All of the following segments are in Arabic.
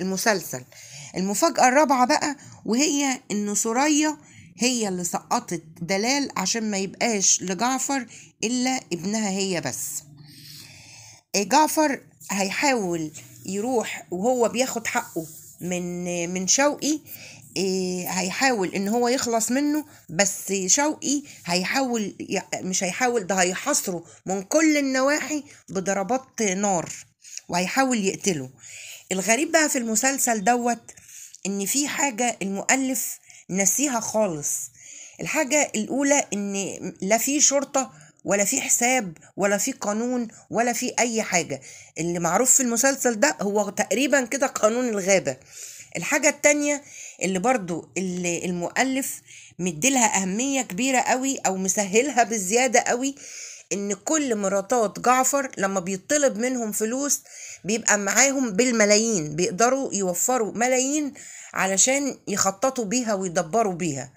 المسلسل المفاجأة الرابعة بقى وهي إن سوريا هي اللي سقطت دلال عشان ما يبقاش لجعفر إلا ابنها هي بس آه، جعفر هيحاول يروح وهو بياخد حقه من من شوقي آه، هيحاول ان هو يخلص منه بس شوقي هيحاول مش هيحاول ده هيحاصره من كل النواحي بضربات نار وهيحاول يقتله الغريب بقى في المسلسل دوت ان في حاجه المؤلف نسيها خالص الحاجه الاولى ان لا في شرطه ولا في حساب ولا في قانون ولا في اي حاجه اللي معروف في المسلسل ده هو تقريبا كده قانون الغابه الحاجه التانية اللي برضو اللي المؤلف مديلها اهميه كبيره قوي او مسهلها بزياده قوي ان كل مراتات جعفر لما بيطلب منهم فلوس بيبقى معاهم بالملايين بيقدروا يوفروا ملايين علشان يخططوا بيها ويدبروا بيها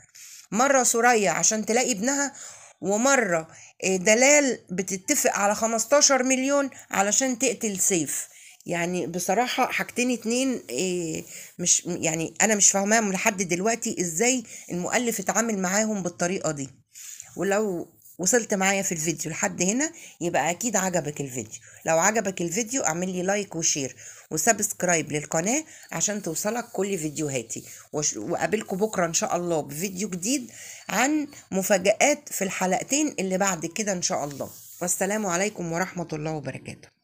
مرة سوريا عشان تلاقي ابنها ومرة آه، دلال بتتفق على 15 مليون علشان تقتل سيف يعني بصراحة حاجتين اتنين آه، مش يعني أنا مش فاهماهم لحد دلوقتي إزاي المؤلف اتعامل معاهم بالطريقة دي ولو وصلت معايا في الفيديو لحد هنا يبقى اكيد عجبك الفيديو لو عجبك الفيديو اعمل لي لايك وشير وسبسكرايب للقناة عشان توصلك كل فيديوهاتي وقابلكوا بكرة ان شاء الله بفيديو جديد عن مفاجآت في الحلقتين اللي بعد كده ان شاء الله والسلام عليكم ورحمة الله وبركاته